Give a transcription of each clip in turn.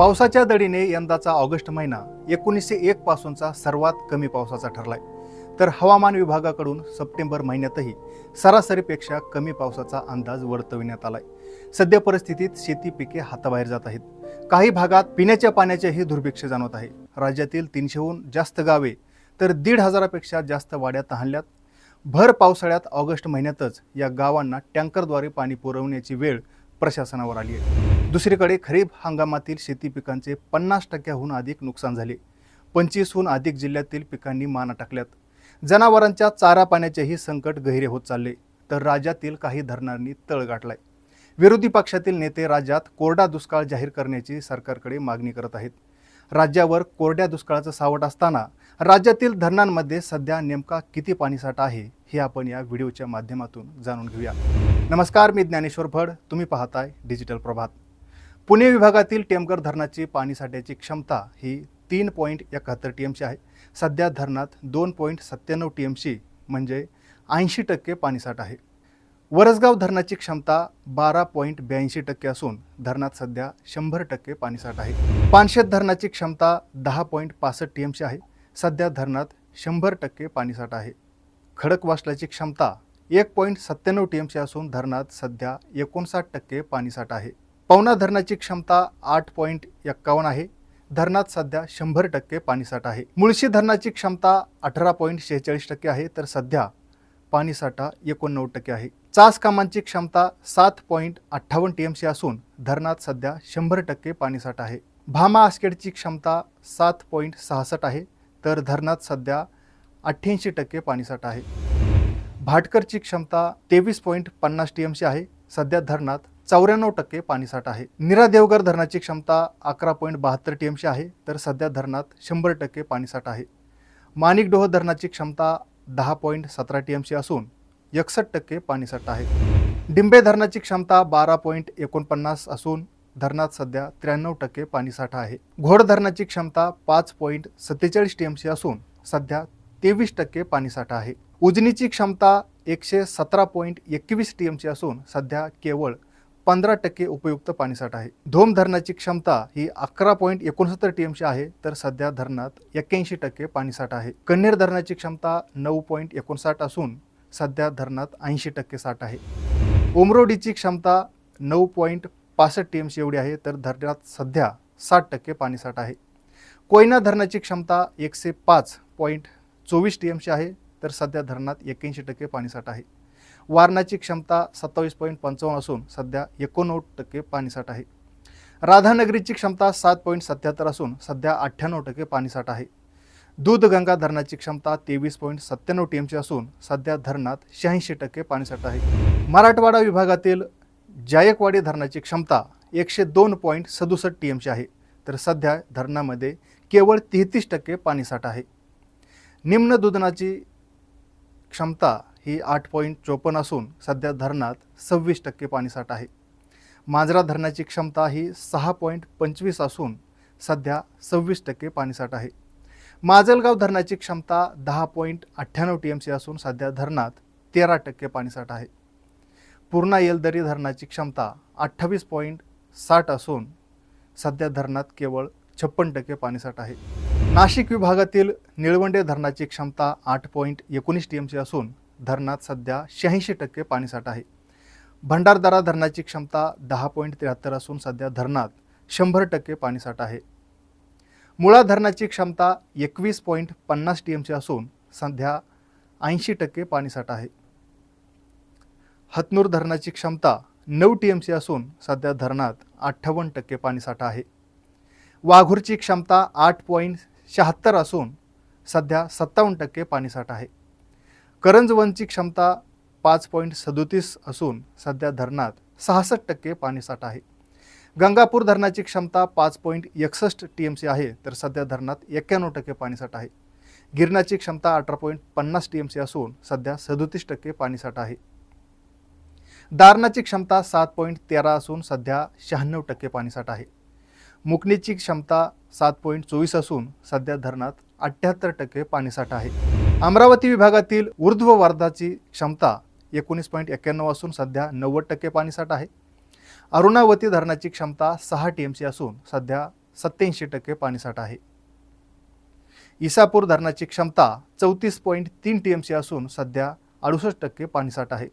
पावसाच्या दडीने यंदाचा ऑगस्ट महिना एकोणीसशे एक पासूनचा सर्वात कमी पावसाचा ठरलाय तर हवामान विभागाकडून सप्टेंबर महिन्यातही सरासरीपेक्षा कमी पावसाचा अंदाज वर्तविण्यात आलाय सध्या परिस्थितीत शेती पिके हाताबाहेर जात आहेत काही भागात पिण्याच्या पाण्याचेही दुर्भिक्ष जाणवत आहे राज्यातील तीनशेहून जास्त गावे तर दीड हजारापेक्षा जास्त वाड्या तहानल्यात भर पावसाळ्यात ऑगस्ट महिन्यातच या गावांना टँकरद्वारे पाणी पुरवण्याची वेळ प्रशासनावर आली आहे दुसरीकडे खरीप हंगामातील शेती पिकांचे पन्नास टक्क्याहून अधिक नुकसान झाले पंचवीसहून अधिक जिल्ह्यातील पिकांनी माना टाकल्यात जनावरांच्या चारा पाण्याचेही संकट गहिरे होत चालले तर राज्यातील काही धरणांनी तळ गाठलाय विरोधी पक्षातील नेते राज्यात कोरडा दुष्काळ जाहीर करण्याची सरकारकडे मागणी करत आहेत राज्यावर कोरड्या दुष्काळाचं सावट असताना राज्यातील धरणांमध्ये सध्या नेमका किती पाणीसाठा आहे हे आपण या व्हिडिओच्या माध्यमातून जाणून घेऊया नमस्कार मी ज्ञानेश्वर फड तुम्ही पाहताय डिजिटल प्रभात पुणे विभागातील टेमकर धरणाची पाणीसाठ्याची क्षमता ही तीन पॉईंट एकाहत्तर टी एमशी आहे सध्या धरणात दोन पॉईंट सत्त्याण्णव टी एमशी म्हणजे ऐंशी टक्के पाणीसाठ आहे वरसगाव धरणाची क्षमता बारा पॉईंट ब्याऐंशी टक्के असून धरणात सध्या शंभर टक्के पाणीसाठ आहे पानशेत धरणाची क्षमता दहा पॉईंट पासष्ट टी एमशी आहे सध्या धरणात शंभर टक्के पाणीसाठा आहे खडक वासल्याची क्षमता एक पॉईंट सत्त्याण्णव टी एमशी असून धरणात सध्या एकोणसाठ टक्के पाणीसाठा आहे पवना धरणाची क्षमता आठ पॉईंट एक्कावन्न आहे धरणात सध्या शंभर टक्के पाणीसाठा आहे मुळशी धरणाची क्षमता अठरा पॉईंट शेहेचाळीस टक्के आहे तर सध्या पाणीसाठा एकोणनव्वद टक्के आहे चास कामांची क्षमता सात पॉईंट अठ्ठावन्न टी एम सी असून धरणात सध्या शंभर टक्के पाणीसाठा आहे भामा आस्केडची क्षमता सात पॉईंट सहासष्ट आहे तर धरणात सध्या अठ्ठ्याऐंशी टक्के पाणीसाठा आहे भाटकरची क्षमता तेवीस पॉईंट पन्नास टी एम सी आहे सध्या धरणात चौऱ्याण्णव टक्के पाणीसाठा आहे निरा देवघर धरणाची क्षमता अकरा पॉईंट बहात्तर टी एमशी आहे तर सध्या धरणात शंभर टक्के पाणीसाठा आहे माणिक डोह धरणाची क्षमता दहा पॉईंट सतरा टी एमशी असून एकसष्ट टक्के पाणीसाठा आहे डिंबे धरणाची क्षमता बारा पॉईंट एकोणपन्नास असून धरणात सध्या त्र्याण्णव टक्के पाणीसाठा आहे घोड धरणाची क्षमता पाच पॉईंट सत्तेचाळीस टी एमशी असून सध्या तेवीस टक्के पाणीसाठा आहे उजनीची क्षमता एकशे सतरा पॉईंट एकवीस टी एमची असून सध्या केवळ पंधरा टक्के उपयुक्त पाणीसाठा आहे धोम धरणाची क्षमता ही अकरा पॉईंट एकोणसत्तर टी टीएमसी आहे तर सध्या धरणात एक्क्याऐंशी टक्के पाणीसाठा आहे कन्नेर धरणाची क्षमता नऊ पॉईंट एकोणसाठ असून सध्या धरणात ऐंशी टक्के साठ आहे उमरोडीची क्षमता नऊ पॉईंट पासष्ट टी टीएमसी एवढी आहे तर धरणात सध्या साठ टक्के पाणीसाठा आहे कोयना धरणाची क्षमता एकशे पाच पॉईंट चोवीस टी एमची आहे तर सध्या धरणात एक्क्याऐंशी टक्के पाणीसाठा आहे वारणाची क्षमता सत्तावीस पॉईंट पंचावन्न असून सध्या एकोणनव्वद टक्के पाणीसाठा आहे राधानगरीची क्षमता सात पॉईंट सत्याहत्तर असून सध्या अठ्ठ्याण्णव टक्के पाणीसाठा आहे दूधगंगा धरणाची क्षमता तेवीस पॉईंट सत्त्याण्णव टी एमची असून सध्या धरणात शहाऐंशी टक्के पाणीसाठा आहे मराठवाडा विभागातील जायकवाडी धरणाची क्षमता एकशे दोन पॉईंट सदुसष्ट टी एमची आहे तर सध्या धरणामध्ये केवळ तेहतीस टक्के पाणीसाठा आहे निम्न दुधनाची क्षमता ही आठ पॉईंट चोपन्न असून सध्या धरणात सव्वीस टक्के पाणीसाठा आहे मांजरा धरणाची क्षमता ही सहा पॉईंट पंचवीस असून सध्या सव्वीस टक्के पाणीसाठा आहे माजलगाव धरणाची क्षमता दहा पॉईंट अठ्ठ्याण्णव टी एम सी असून सध्या धरणात तेरा टक्के पाणीसाठा आहे पूर्णा येलदरी धरणाची क्षमता अठ्ठावीस पॉईंट साठ असून सध्या धरणात केवळ छप्पन टक्के पाणीसाठा आहे नाशिक विभागातील निळवंडे धरणाची क्षमता आठ पॉईंट एकोणीस टी एम सी असून धरणात सध्या शहाऐंशी टक्के पाणीसाठा आहे भंडारदारा धरणाची क्षमता दहा पॉईंट त्र्याहत्तर असून सध्या धरणात शंभर टक्के पाणीसाठा आहे मुळा धरणाची क्षमता एकवीस पॉईंट पन्नास टी एमची असून सध्या ऐंशी टक्के पाणीसाठा आहे हतनूर धरणाची क्षमता नऊ टी एम सी असून सध्या धरणात अठ्ठावन्न टक्के पाणीसाठा आहे वाघूरची क्षमता आठ पॉईंट शहात्तर असून सध्या सत्तावन्न टक्के पाणीसाठा आहे करंज करंजवनची क्षमता पाच पॉईंट सदोतीस असून सध्या धरणात सहासष्ट टक्के पाणीसाठा आहे गंगापूर धरणाची क्षमता पाच पॉईंट एकसष्ट टी एम सी आहे तर सध्या धरणात एक्क्याण्णव टक्के पाणीसाठा आहे गिरणाची क्षमता अठरा पॉईंट पन्नास टी एम सी असून सध्या सदोतीस टक्के पाणीसाठा आहे दारणाची क्षमता सात पॉईंट तेरा असून सध्या शहाण्णव टक्के पाणीसाठा आहे मुकणीची क्षमता सात पॉईंट चोवीस असून सध्या धरणात अठ्ठ्याहत्तर टक्के पाणीसाठा आहे अमरावती विभागातील ऊर्ध्व वार्धाची क्षमता एकोणीस पॉईंट एक्क्याण्णव असून सध्या नव्वद टक्के पाणीसाठा आहे अरुणावती धरणाची क्षमता सहा टी एम सी असून सध्या सत्त्याऐंशी टक्के पाणीसाठा आहे इसापूर धरणाची क्षमता चौतीस पॉईंट तीन टी एम सी असून सध्या अडुसष्ट टक्के पाणीसाठा आहे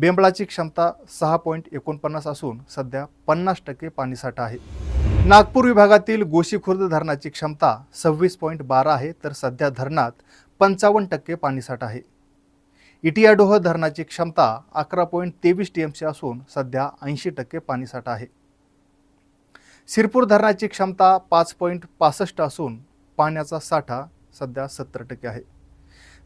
बेंबळाची क्षमता सहा पॉईंट एकोणपन्नास असून सध्या पन्नास टक्के पाणीसाठा आहे नागपूर विभागातील गोशीखुर्द धरणाची क्षमता सव्वीस पॉईंट बारा आहे तर सध्या धरणात पंचावन्न टक्के पाणीसाठा आहे इटियाडोह धरणाची क्षमता अकरा पॉईंट तेवीस टी एम सी असून सध्या ऐंशी टक्के पाणीसाठा आहे सिरपूर धरणाची क्षमता पाच पॉईंट पासष्ट असून पाण्याचा साठा सध्या सत्तर टक्के आहे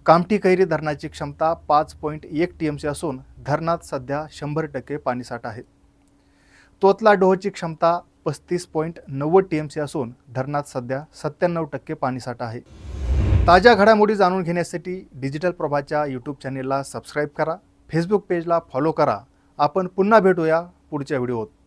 कामठी कैरी धरणाची क्षमता पाच पॉईंट एक टी एम सी असून धरणात सध्या शंभर टक्के पाणीसाठा आहे तोतला डोहची क्षमता पस्तीस पॉईंट नव्वद टी एम सी असून धरणात सध्या सत्त्याण्णव टक्के पाणीसाठा आहे ताज्या घडामोडी जाणून घेण्यासाठी डिजिटल प्रभाच्या यूट्यूब चॅनेलला सबस्क्राईब करा फेसबुक पेजला फॉलो करा आपण पुन्हा भेटूया पुढच्या व्हिडिओत